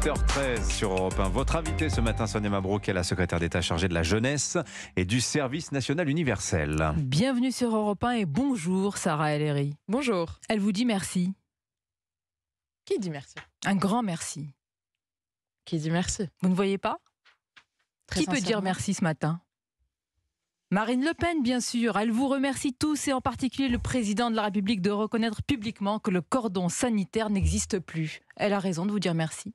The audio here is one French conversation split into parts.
8h13 sur Europe 1. Votre invité ce matin, Sonia Mabrouk, est la secrétaire d'État chargée de la jeunesse et du service national universel. Bienvenue sur Europe 1 et bonjour Sarah Ellery. Bonjour. Elle vous dit merci. Qui dit merci Un grand merci. Qui dit merci Vous ne voyez pas Qui peut dire merci ce matin Marine Le Pen, bien sûr. Elle vous remercie tous et en particulier le président de la République de reconnaître publiquement que le cordon sanitaire n'existe plus. Elle a raison de vous dire merci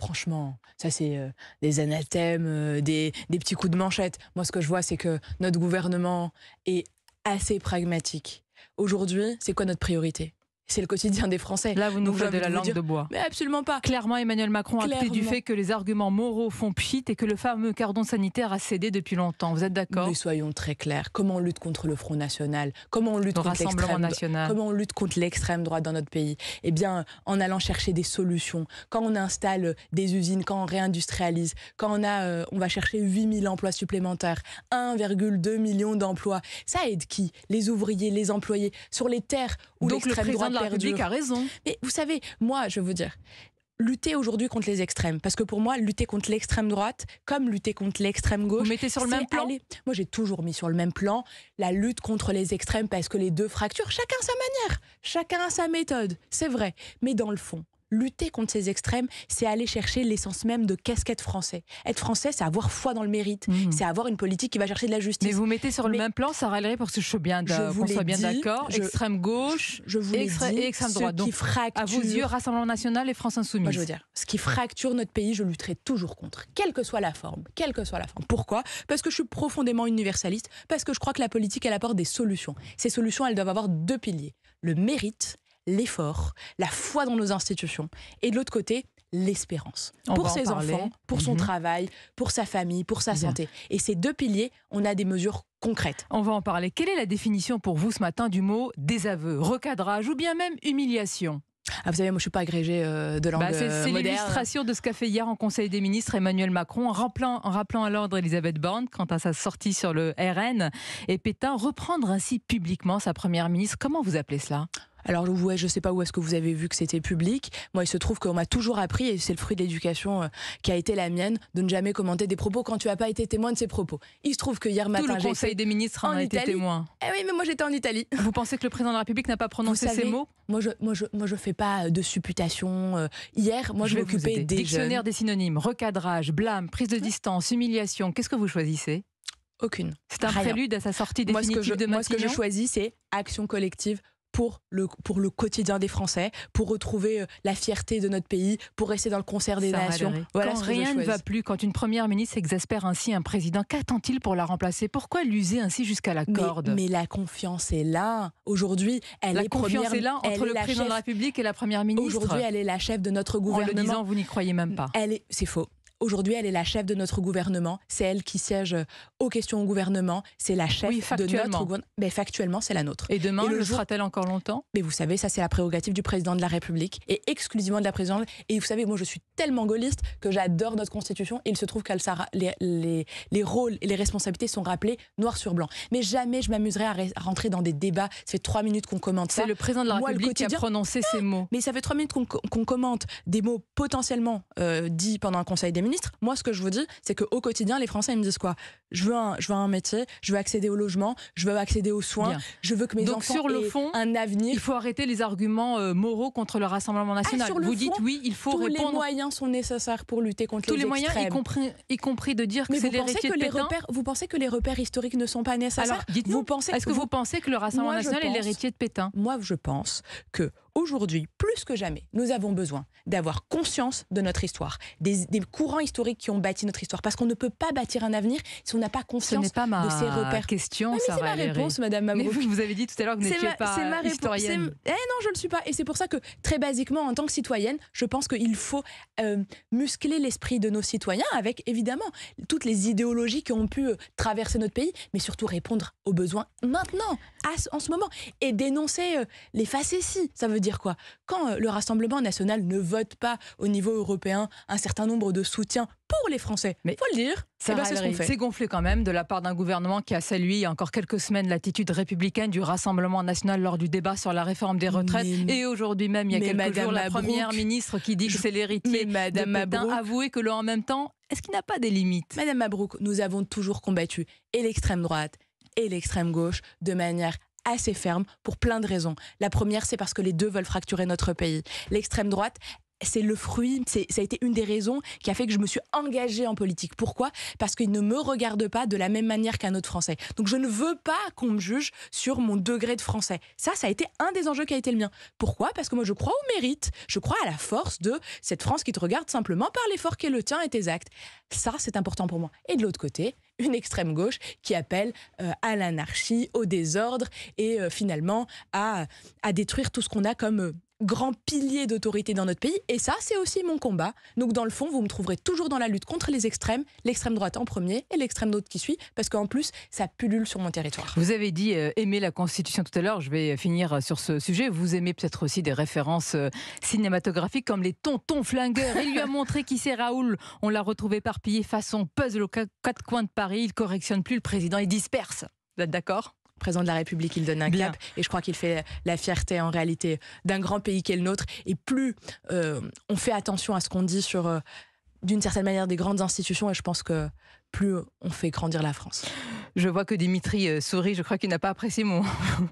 franchement, ça c'est euh, des anathèmes, euh, des, petits coups de manchette. Moi, ce que je vois, c'est que notre gouvernement est assez pragmatique. Aujourd'hui, c'est quoi notre priorité c'est le quotidien des Français. Là, vous nous faites de la langue de bois. Mais absolument pas. Clairement, Emmanuel Macron a du fait que les arguments moraux font pchit et que le fameux cardon sanitaire a cédé depuis longtemps. Vous êtes d'accord Mais soyons très clairs. Comment on lutte contre le Front National Comment on lutte contre l'extrême Comment on lutte contre l'extrême droite dans notre pays Eh bien, en allant chercher des solutions. Quand on installe des usines, quand on réindustrialise, quand on a, euh, on va chercher 8000 emplois supplémentaires, 1,2 million d'emplois. Ça aide qui Les ouvriers, les employés, sur les terres où l'extrême droite la a raison. Mais vous savez, moi, je veux vous dire, lutter aujourd'hui contre les extrêmes. Parce que pour moi, lutter contre l'extrême droite, comme lutter contre l'extrême gauche. Vous mettez sur le même plan Moi, j'ai toujours mis sur le même plan la lutte contre les extrêmes parce que les deux fractures, chacun sa manière, chacun sa méthode, c'est vrai. Mais dans le fond, lutter contre ces extrêmes, c'est aller chercher l'essence même de qu'est-ce qu'être français. Être français, c'est avoir foi dans le mérite, mhm. c'est avoir une politique qui va chercher de la justice. Mais vous mettez sur le même plan ça râlerait pour que je suis bien qu'on soit bien d'accord, extrême gauche, je vous et extrême droite. Donc, à vos yeux, Rassemblement National et France Insoumise. je veux dire, ce qui fracture notre pays, je lutterai toujours contre, quelle que soit la forme, quelle que soit la forme. Pourquoi Parce que je suis profondément universaliste, parce que je crois que la politique, elle apporte des solutions. Ces solutions, elles doivent avoir deux piliers le mérite l'effort, la foi dans nos institutions. Et de l'autre côté, l'espérance. Pour ses enfants, pour son mhm. travail, pour sa famille, pour sa santé. Et ces deux piliers, on a des mesures concrètes. On va en parler. Quelle est la définition pour vous ce matin du mot désaveu, recadrage ou bien même humiliation ah, vous savez, moi je suis pas agrégé euh, de bah, langue C'est euh, l'illustration de ce qu'a fait hier en Conseil des ministres Emmanuel Macron en rappelant, rappelant à l'ordre Elisabeth Borne quant à sa sortie sur le RN et Pétain reprendre ainsi publiquement sa première ministre. Comment vous appelez cela alors je je sais pas où est-ce que vous avez vu que c'était public. Moi, il se trouve qu'on m'a toujours appris, et c'est le fruit de l'éducation euh, qui a été la mienne, de ne jamais commenter des propos quand tu n'as pas été témoin de ces propos. Il se trouve que hier matin, tout le Conseil des ministres en, a été témoin. Eh oui, mais moi j'étais en Italie. Vous pensez que le président de la République n'a pas prononcé ces mots Moi, je, moi, je, moi, je fais pas de supputation. Euh. hier, moi, je, m'occupais des dictionnaire des synonymes, recadrage, blâme, prise de distance, humiliation. Qu'est-ce que vous choisissez Aucune. C'est un prélude à sa sortie définitive moi, de Moi, ce que je choisis, c'est action collective pour le, pour le quotidien des Français, pour retrouver euh, la fierté de notre pays, pour rester dans le concert des nations. quand rien ne va plus, quand une première ministre exaspère ainsi un président, qu'attend-il pour la remplacer Pourquoi l'user ainsi jusqu'à la corde mais, la confiance est là. Aujourd'hui, elle la est confiance est là entre le président de la République et la première ministre. Aujourd'hui, elle est la chef de notre gouvernement. En le disant, vous n'y croyez même pas. Elle est, c'est faux. Aujourd'hui, elle est la chef de notre gouvernement. C'est elle qui siège euh, aux questions au gouvernement. C'est la chef de notre gouvernement. Mais factuellement, c'est la nôtre. Et demain, le, sera-t-elle encore longtemps Mais vous savez, ça, c'est la prérogative du président de la République et exclusivement de la présidente. Et vous savez, moi, je suis tellement gaulliste que j'adore notre Constitution. il se trouve que les, les, les, rôles et les responsabilités sont rappelés noir sur blanc. Mais jamais je m'amuserai à, rentrer dans des débats. Ça fait trois minutes qu'on commente ça. C'est le président de la République qui a prononcé ces mots. Mais ça fait trois minutes qu'on commente des mots potentiellement euh, dits pendant un Conseil des ministres moi, ce que je vous dis, c'est qu'au quotidien, les Français, ils me disent quoi je veux, un, je veux un métier, je veux accéder au logement, je veux accéder aux soins, je veux que mes Donc, enfants sur le aient fond, un avenir. Il faut arrêter les arguments euh, moraux contre le Rassemblement ah, national. vous dites oui, il faut répondre. Tous les moyens sont nécessaires pour lutter contre tous les, moyens, y compris, y compris de dire que c'est l'héritier de les Repères, vous pensez que les repères historiques ne sont pas nécessaires Alors, dites-nous, est-ce que vous, vous pensez que le Rassemblement national est l'héritier de Pétain Moi, je pense que Aujourd'hui, plus que jamais, nous avons besoin d'avoir conscience de notre histoire, des, courants historiques qui ont bâti notre histoire, parce qu'on ne peut pas bâtir un avenir si on n'a pas conscience pas ma de ces repères. Question, mais c'est ma réponse, Madame Mamou. Vous, vous, avez dit tout à l'heure que vous n'étiez pas ma historienne. Eh non, je ne le suis pas, et c'est pour ça que très basiquement, en tant que citoyenne, je pense qu'il faut euh, muscler l'esprit de nos citoyens avec évidemment toutes les idéologies qui ont pu euh, traverser notre pays, mais surtout répondre aux besoins maintenant, en ce moment, et dénoncer euh, les facéties. Ça veut dire quoi Quand euh, le Rassemblement national ne vote pas au niveau européen un certain nombre de soutiens pour les Français, mais faut le dire. Eh ben, c'est ben gonflé quand même de la part d'un gouvernement qui a salué il y a encore quelques semaines l'attitude républicaine du Rassemblement national lors du débat sur la réforme des retraites. et aujourd'hui même, il y a quelques jours, la première ministre qui dit que c'est l'héritier Madame de avoué que le en même temps, est-ce qu'il n'a pas des limites Madame Mabrouk, nous avons toujours combattu et l'extrême droite et l'extrême gauche de manière assez ferme pour plein de raisons. La première, c'est parce que les deux veulent fracturer notre pays. L'extrême droite, c'est le fruit, ça a été une des raisons qui a fait que je me suis engagée en politique. Pourquoi Parce qu'ils ne me regardent pas de la même manière qu'un autre Français. Donc je ne veux pas qu'on me juge sur mon degré de français. Ça, ça a été un des enjeux qui a été le mien. Pourquoi Parce que moi, je crois au mérite, je crois à la force de cette France qui te regarde simplement par l'effort qu'elle le tien et tes actes. Ça, c'est important pour moi. Et de l'autre côté, une extrême gauche qui appelle euh, à l'anarchie, au désordre et euh, finalement à, à détruire tout ce qu'on a comme euh, grand pilier d'autorité dans notre pays. Et ça, c'est aussi mon combat. Donc, dans le fond, vous me trouverez toujours dans la lutte contre les extrêmes, l'extrême droite en premier et l'extrême droite qui suit, parce qu'en plus, ça pullule sur mon territoire. Vous avez dit euh, aimer la Constitution tout à l'heure. Je vais euh, finir euh, sur ce sujet. Vous aimez peut-être aussi des références cinématographiques comme les tontons flingueurs. Il lui a montré qui c'est Raoul. On l'a retrouvé éparpillé façon puzzle aux quatre coins de Paris. Il correctionne plus le président, il disperse. Vous êtes d'accord président de la République, il donne un et je crois qu'il fait la fierté en réalité d'un grand pays qu'est le nôtre. Et plus euh, on fait attention à ce qu'on dit sur, euh, d'une certaine manière, des grandes institutions, et je pense que plus on fait grandir la France. Je vois que Dimitri euh, sourit, je crois qu'il n'a pas apprécié mon,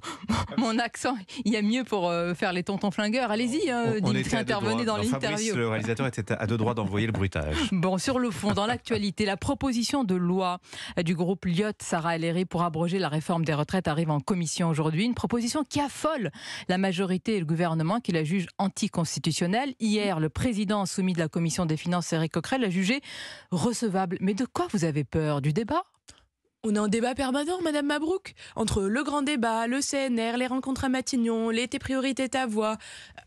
mon accent. Il y a mieux pour euh, faire les tontons flingueurs. Allez-y, hein, Dimitri, intervenez dans l'interview. Le réalisateur était à deux droits d'envoyer le bruitage. Bon, sur le fond, dans l'actualité, la proposition de loi du groupe Lyot, Sarah Ellery, pour abroger la réforme des retraites arrive en commission aujourd'hui. Une proposition qui affole la majorité et le gouvernement qui la juge anticonstitutionnelle. Hier, le président soumis de la commission des finances, Eric Coquerel, l'a jugé recevable. Mais de quoi vous avez avez peur du débat on est en débat permanent, Madame Mabrouk, entre le grand débat, le CNR, les rencontres à Matignon, les tes priorités ta voix.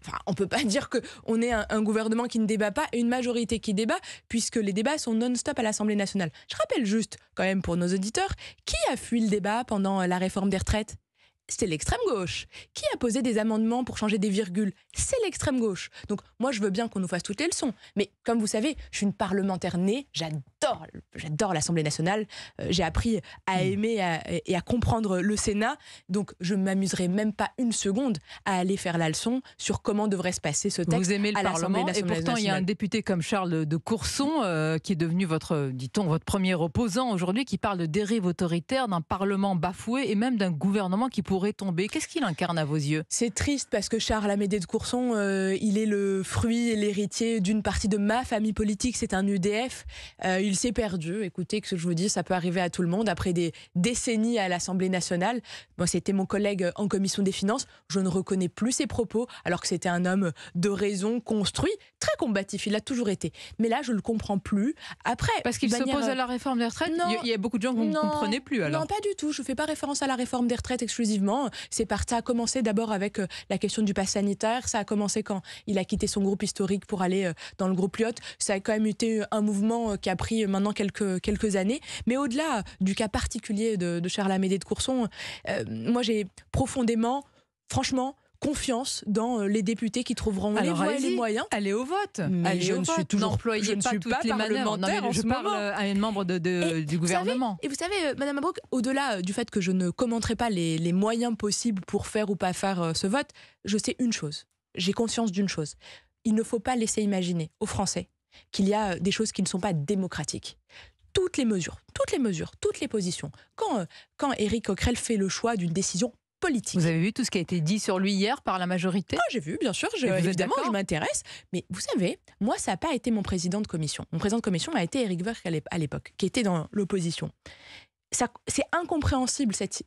Enfin, on peut pas dire qu'on est un, un gouvernement qui ne débat pas et une majorité qui débat, puisque les débats sont non-stop à l'Assemblée nationale. Je rappelle juste, quand même pour nos auditeurs, qui a fui le débat pendant la réforme des retraites c'est l'extrême gauche. Qui a posé des amendements pour changer des virgules C'est l'extrême gauche. Donc moi, je veux bien qu'on nous fasse toutes les leçons. Mais comme vous savez, je suis une parlementaire née, j'adore, l'Assemblée nationale, euh, j'ai appris à mm. aimer et à, comprendre le Sénat, donc je m'amuserai même pas une seconde à aller faire la leçon sur comment devrait se passer ce texte. Vous aimez le Parlement, et pourtant il y a un député comme Charles de Courson, euh, qui est devenu votre, dit-on, votre premier opposant aujourd'hui, qui parle de dérive autoritaire, d'un Parlement bafoué et même d'un gouvernement qui pourrait pourrait Qu'est-ce qu'il incarne à vos yeux C'est triste parce que Charles Amédée de Courson, euh, il est le fruit et l'héritier d'une partie de ma famille politique. C'est un UDF. E euh, il s'est perdu. Écoutez, ce que je vous dis, ça peut arriver à tout le monde. Après des décennies à l'Assemblée nationale, moi, c'était mon collègue en commission des finances. Je ne reconnais plus ses propos, alors que c'était un homme de raison, construit, très combatif. Il a toujours été. Mais là, je ne le comprends plus. Après, parce qu'il s'oppose à la réforme des retraites. Non, il y a beaucoup de gens qui ne comprenaient plus. Alors. Non, pas du tout. Je ne fais pas référence à la réforme des retraites exclusivement. C'est par, ça a commencé d'abord avec euh, la question du pass sanitaire. Ça a commencé quand il a quitté son groupe historique pour aller euh, dans le groupe Lyotte. Ça a quand même été euh, un mouvement qui a pris maintenant quelques, années. Mais au-delà du cas particulier de, Charles Amédée de Courson, moi j'ai profondément, franchement, confiance dans euh, les députés qui trouveront les moyens. Allez au vote. allez je ne suis toujours je ne pas suis les je parle à une membre du gouvernement. et vous savez, euh, Madame Abrouk, au-delà euh, du fait que je ne commenterai pas les, moyens possibles pour faire ou pas faire ce vote, je sais une chose. J'ai conscience d'une chose. Il ne faut pas laisser imaginer aux Français qu'il y a des choses qui ne sont pas démocratiques toutes les mesures, toutes les mesures, toutes les positions. Quand, quand Éric Coquerel fait le choix d'une décision politique. Vous avez vu tout ce qui a été dit sur lui hier par la majorité ah, j'ai vu, bien sûr, je, évidemment, je m'intéresse. Mais vous savez, moi, ça n'a pas été mon président de commission. Mon président de commission a été Éric Verck à l'époque, qui était dans l'opposition. C'est incompréhensible cette,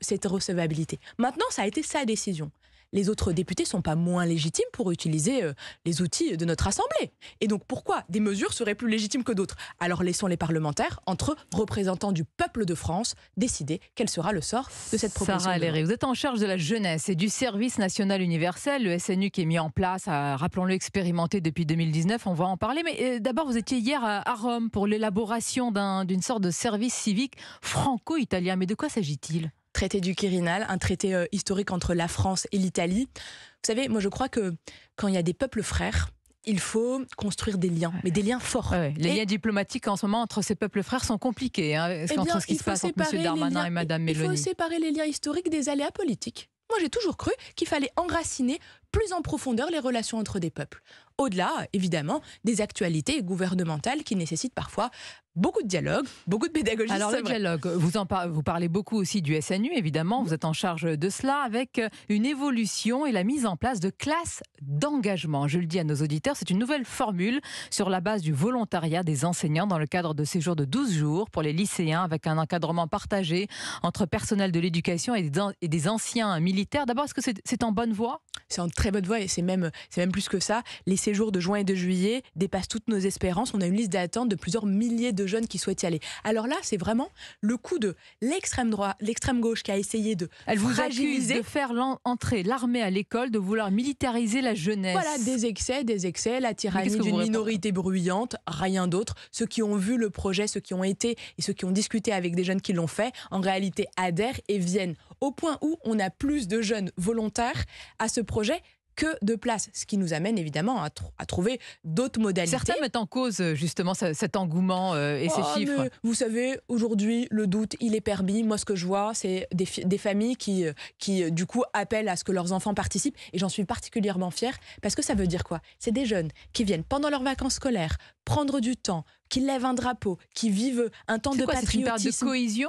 cette recevabilité. Maintenant, ça a été sa décision les autres députés sont pas moins légitimes pour utiliser euh, les outils de notre Assemblée. Et donc pourquoi des mesures seraient plus légitimes que d'autres Alors laissons les parlementaires, entre représentants du peuple de France, décider quel sera le sort de cette proposition. Sarah Léry, vous êtes en charge de la jeunesse et du service national universel, le SNU qui est mis en place, euh, rappelons-le, expérimenté depuis 2019, on va en parler. Mais euh, d'abord, vous étiez hier à, Rome pour l'élaboration d'une sorte de service civique franco-italien. Mais de quoi s'agit-il traité du Quirinal, un traité euh, historique entre la France et l'Italie. Vous savez, moi je crois que quand il y a des peuples frères, il faut construire des liens, mais des liens forts. les liens diplomatiques en ce moment entre ces peuples frères sont compliqués, hein, eh ce qui se passe entre Il faut séparer les liens historiques des aléas politiques. Moi, j'ai toujours cru qu'il fallait enraciner plus en profondeur les relations entre des peuples au-delà, évidemment, des actualités gouvernementales qui nécessitent parfois beaucoup de dialogue, beaucoup de pédagogie. Alors le dialogue, vous, en vous parlez beaucoup aussi du SNU, évidemment, vous êtes en charge de cela, avec euh, une évolution et la mise en place de classes d'engagement. Je le dis à nos auditeurs, c'est une nouvelle formule sur la base du volontariat des enseignants dans le cadre de séjours de 12 jours pour les lycéens, avec un encadrement partagé entre personnel de l'éducation et, des anciens militaires. D'abord, est-ce que c'est en bonne voie C'est en très bonne voie et c'est même, même plus que ça jours de juin et de juillet dépassent toutes nos espérances. On a une liste d'attente de plusieurs milliers de jeunes qui souhaitent y aller. Alors là, c'est vraiment le coup de l'extrême droite, l'extrême gauche qui a essayé de Elle vous fragiliser. de faire entrer l'armée à l'école, de vouloir militariser la jeunesse. Voilà, des excès, des excès, la tyrannie d'une minorité bruyante, rien d'autre. Ceux qui ont vu le projet, ceux qui ont été et ceux qui ont discuté avec des jeunes qui l'ont fait, en réalité adhèrent et viennent. Au point où on a plus de jeunes volontaires à ce projet que de place, ce qui nous amène évidemment à, trouver d'autres modalités. Certains mettent en cause euh, justement cet engouement euh, et ces oh, chiffres. Vous savez, aujourd'hui, le doute, il est permis. Moi, ce que je vois, c'est des, familles qui, euh, qui, du coup, appellent à ce que leurs enfants participent. Et j'en suis particulièrement fière parce que ça veut dire quoi C'est des jeunes qui viennent pendant leurs vacances scolaires prendre du temps, qui lèvent un drapeau, qui vivent un temps de patriotisme. de cohésion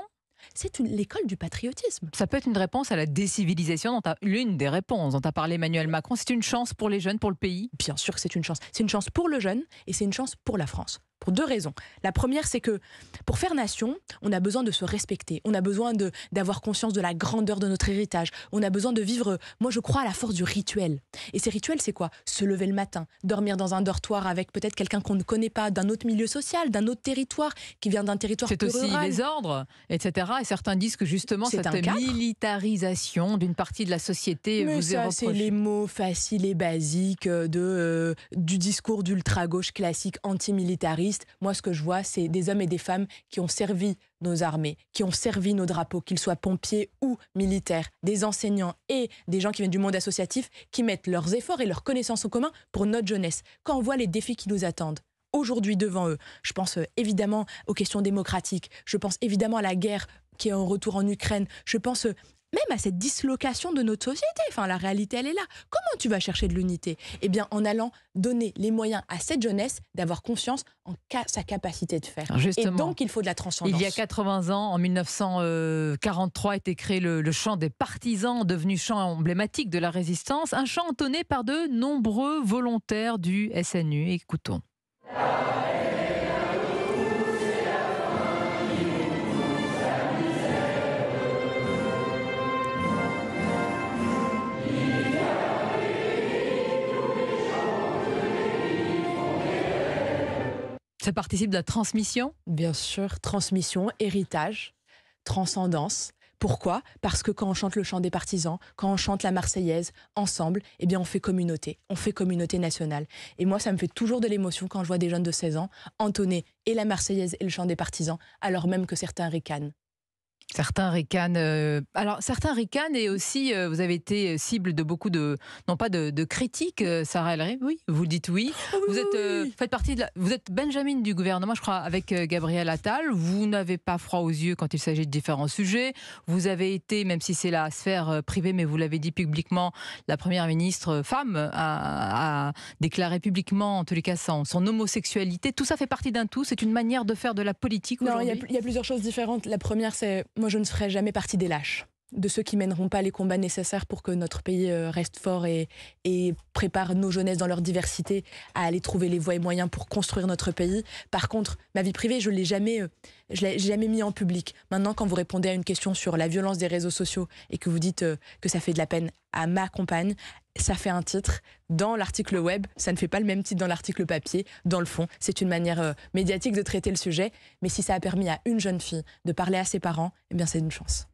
c'est l'école du patriotisme. Ça peut être une réponse à la décivilisation, dont l'une des réponses dont a parlé Emmanuel Macron. C'est une chance pour les jeunes, pour le pays Bien sûr que c'est une chance. C'est une chance pour le jeune et c'est une chance pour la France. Pour deux raisons. La première, c'est que pour faire nation, on a besoin de se respecter, on a besoin d'avoir conscience de la grandeur de notre héritage, on a besoin de vivre, moi je crois, à la force du rituel. Et ces rituels, c'est quoi Se lever le matin, dormir dans un dortoir avec peut-être quelqu'un qu'on ne connaît pas, d'un autre milieu social, d'un autre territoire, qui vient d'un territoire C'est aussi les ordres, etc. Et certains disent que justement cette militarisation d'une partie de la société vous ça, C'est les mots faciles et basiques de, euh, du discours d'ultra-gauche classique antimilitariste moi ce que je vois, c'est des hommes et des femmes qui ont servi nos armées, qui ont servi nos drapeaux, qu'ils soient pompiers ou militaires, des enseignants et des gens qui viennent du monde associatif, qui mettent leurs efforts et leurs connaissances en commun pour notre jeunesse. Quand on voit les défis qui nous attendent, aujourd'hui devant eux. Je pense euh, évidemment aux questions démocratiques, je pense évidemment à la guerre qui est en retour en Ukraine, je pense euh, même à cette dislocation de notre société. Enfin, la réalité, elle est là. Comment tu vas chercher de l'unité Eh bien, en allant donner les moyens à cette jeunesse d'avoir confiance en sa capacité de faire. et donc, il faut de la transcendance. Il y a 80 ans, en 1943, été créé le, le chant des partisans, devenu chant emblématique de la résistance, un chant entonné par de nombreux volontaires du SNU. Écoutons. Ça participe de la transmission Bien sûr, transmission, héritage, transcendance. Pourquoi Parce que quand on chante le chant des partisans, quand on chante la Marseillaise ensemble, eh bien on fait communauté, on fait communauté nationale. Et moi, ça me fait toujours de l'émotion quand je vois des jeunes de 16 ans entonner et la Marseillaise et le chant des partisans, alors même que certains ricanent. Certains ricanent. Euh, alors, certains et aussi, euh, vous avez été cible de beaucoup de, non pas de, critiques, euh, Sarah oui, vous dites oui. Ah vous êtes, partie vous êtes Benjamin du gouvernement, je crois, avec Gabriel Attal. Vous n'avez pas froid aux yeux quand il s'agit de différents sujets. Vous avez été, même si c'est la sphère privée, mais vous l'avez dit publiquement, la première ministre femme a, déclaré publiquement, en tous les cas, son, homosexualité. Tout ça fait partie d'un tout. C'est une manière de faire de la politique aujourd'hui. Non, il y a plusieurs choses différentes. La première, c'est moi, je ne serai jamais partie des lâches, de ceux qui mèneront pas les combats nécessaires pour que notre pays euh, reste fort et, prépare nos jeunesses dans leur diversité à aller trouver les voies et moyens pour construire notre pays. Par contre, ma vie privée, je l'ai jamais, euh, je l'ai jamais mis en public. Maintenant, quand vous répondez à une question sur la violence des réseaux sociaux et que vous dites euh, que ça fait de la peine à ma compagne, ça fait un titre dans l'article web, ça ne fait pas le même titre dans l'article papier. Dans le fond, c'est une manière euh, médiatique de traiter le sujet, mais si ça a permis à une jeune fille de parler à ses parents, eh bien c'est une chance.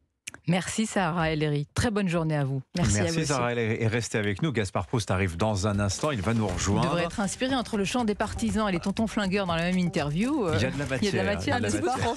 Merci Sarah Ellery. Très bonne journée à vous. Merci, à vous Sarah Et restez avec nous. Gaspard Proust arrive dans un instant. Il va nous rejoindre. Il devrait être inspiré entre le chant des partisans et les tontons flingueurs dans la même interview. Euh, il y a de la matière. Il y